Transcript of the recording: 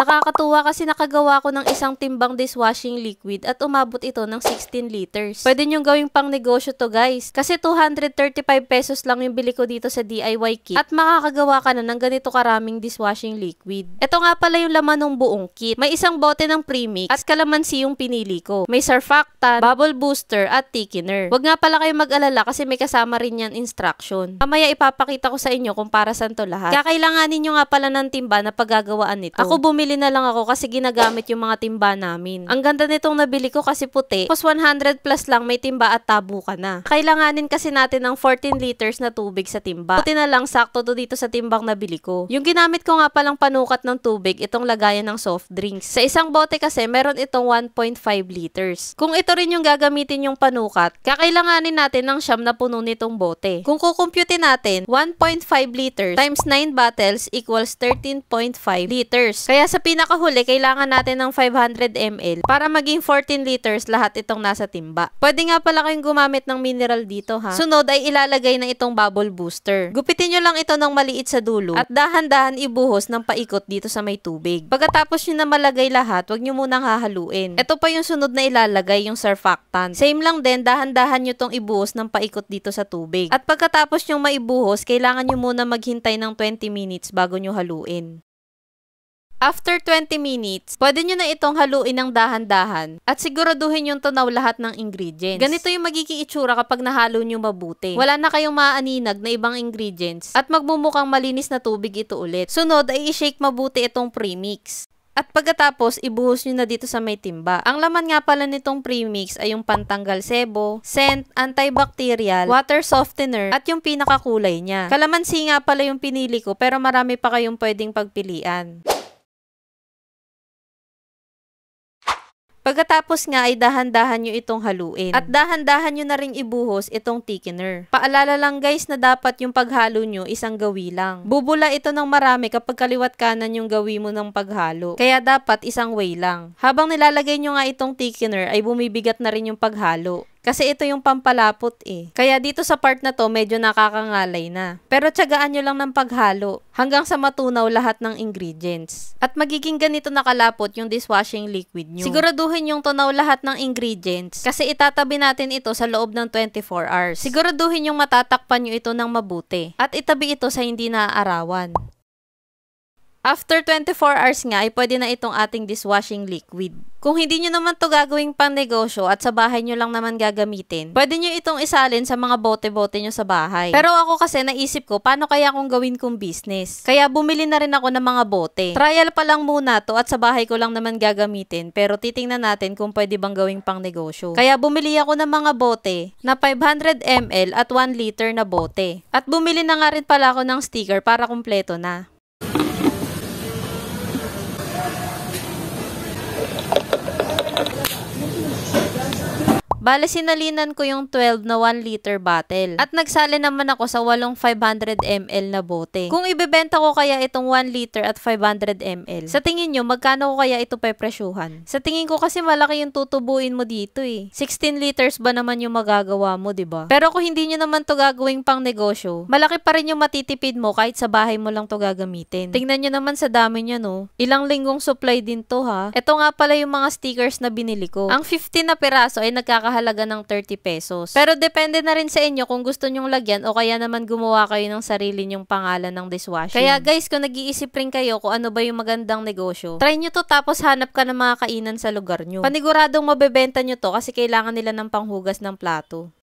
Nakakatuwa kasi nakagawa ko ng isang timbang dishwashing liquid at umabot ito ng 16 liters. Pwede nyong gawing pang negosyo to guys. Kasi 235 pesos lang yung bili ko dito sa DIY kit at makakagawa ka na ng ganito karaming dishwashing liquid. Ito nga pala yung laman ng buong kit. May isang bote ng premix at kalamansi yung pinili ko. May surfactant, bubble booster at thickener. Huwag nga pala kayong mag-alala kasi may kasama rin yan instruction. Mamaya ipapakita ko sa inyo kung para saan to lahat. Kakailanganin nyo nga pala ng timba na paggagawaan nito. Ako bumili bumili na lang ako kasi ginagamit yung mga timba namin. Ang ganda nitong nabili ko kasi puti, plus 100 plus lang may timba at tabo ka na. Kailanganin kasi natin ng 14 liters na tubig sa timba. Puti na lang sakto to dito sa timbang nabili ko. Yung ginamit ko nga palang panukat ng tubig, itong lagayan ng soft drinks. Sa isang bote kasi, meron itong 1.5 liters. Kung ito rin yung gagamitin yung panukat, kakailanganin natin ng siyam na puno nitong bote. Kung kukumpute natin, 1.5 liters times 9 bottles equals 13.5 liters. Kaya sa sa pinakahuli, kailangan natin ng 500 ml para maging 14 liters lahat itong nasa timba. Pwede nga pala kayong gumamit ng mineral dito ha. Sunod ay ilalagay na itong bubble booster. Gupitin nyo lang ito ng maliit sa dulo at dahan-dahan ibuhos ng paikot dito sa may tubig. Pagkatapos nyo na malagay lahat, wag nyo munang hahaluin. Ito pa yung sunod na ilalagay, yung surfactant. Same lang din, dahan-dahan nyo tong ibuhos ng paikot dito sa tubig. At pagkatapos nyo maibuhos, kailangan nyo muna maghintay ng 20 minutes bago nyo haluin. After 20 minutes, pwede nyo na itong haluin ng dahan-dahan at siguraduhin yung tunaw lahat ng ingredients. Ganito yung magiging itsura kapag nahalo nyo mabuti. Wala na kayong maaninag na ibang ingredients at magmumukhang malinis na tubig ito ulit. Sunod ay i-shake mabuti itong premix. At pagkatapos, ibuhos nyo na dito sa may timba. Ang laman nga pala nitong premix ay yung pantanggal sebo, scent, antibacterial, water softener, at yung pinakakulay niya. Kalamansi nga pala yung pinili ko pero marami pa kayong pwedeng pagpilian. Pagkatapos nga ay dahan-dahan nyo itong haluin. At dahan-dahan nyo na rin ibuhos itong thickener. Paalala lang guys na dapat yung paghalo nyo isang gawi lang. Bubula ito ng marami kapag kaliwat kanan yung gawi mo ng paghalo. Kaya dapat isang way lang. Habang nilalagay nyo nga itong thickener ay bumibigat na rin yung paghalo. Kasi ito yung pampalapot eh. Kaya dito sa part na to, medyo nakakangalay na. Pero tsagaan nyo lang ng paghalo hanggang sa matunaw lahat ng ingredients. At magiging ganito nakalapot yung dishwashing liquid nyo. Siguraduhin yung tunaw lahat ng ingredients kasi itatabi natin ito sa loob ng 24 hours. Siguraduhin yung matatakpan nyo ito ng mabuti at itabi ito sa hindi naaarawan. After 24 hours nga ay pwede na itong ating dishwashing liquid. Kung hindi nyo naman to gagawing pangnegosyo at sa bahay nyo lang naman gagamitin, pwede nyo itong isalin sa mga bote-bote nyo sa bahay. Pero ako kasi naisip ko, paano kaya kung gawin kong business? Kaya bumili na rin ako ng mga bote. Trial pa lang muna to at sa bahay ko lang naman gagamitin, pero titingnan natin kung pwede bang gawing pangnegosyo. Kaya bumili ako ng mga bote na 500 ml at 1 liter na bote. At bumili na nga rin pala ako ng sticker para kumpleto na. Thank you. Bale, sinalinan ko yung 12 na 1 liter bottle. At nagsali naman ako sa walong 500 ml na bote. Kung ibebenta ko kaya itong 1 liter at 500 ml, sa tingin nyo, magkano ko kaya ito pepresyuhan? Sa tingin ko kasi malaki yung tutubuin mo dito eh. 16 liters ba naman yung magagawa mo, di ba? Pero kung hindi nyo naman to gagawing pang negosyo, malaki pa rin yung matitipid mo kahit sa bahay mo lang to gagamitin. Tingnan nyo naman sa dami nyo, no? Ilang linggong supply din to, ha? Ito nga pala yung mga stickers na binili ko. Ang 15 na piraso ay nagkakahalaga halaga ng 30 pesos. Pero depende na rin sa inyo kung gusto nyong lagyan o kaya naman gumawa kayo ng sarili nyong pangalan ng dishwashing. Kaya guys, kung nag-iisip rin kayo kung ano ba yung magandang negosyo, try nyo to tapos hanap ka ng mga kainan sa lugar nyo. Paniguradong mabebenta nyo to kasi kailangan nila ng panghugas ng plato.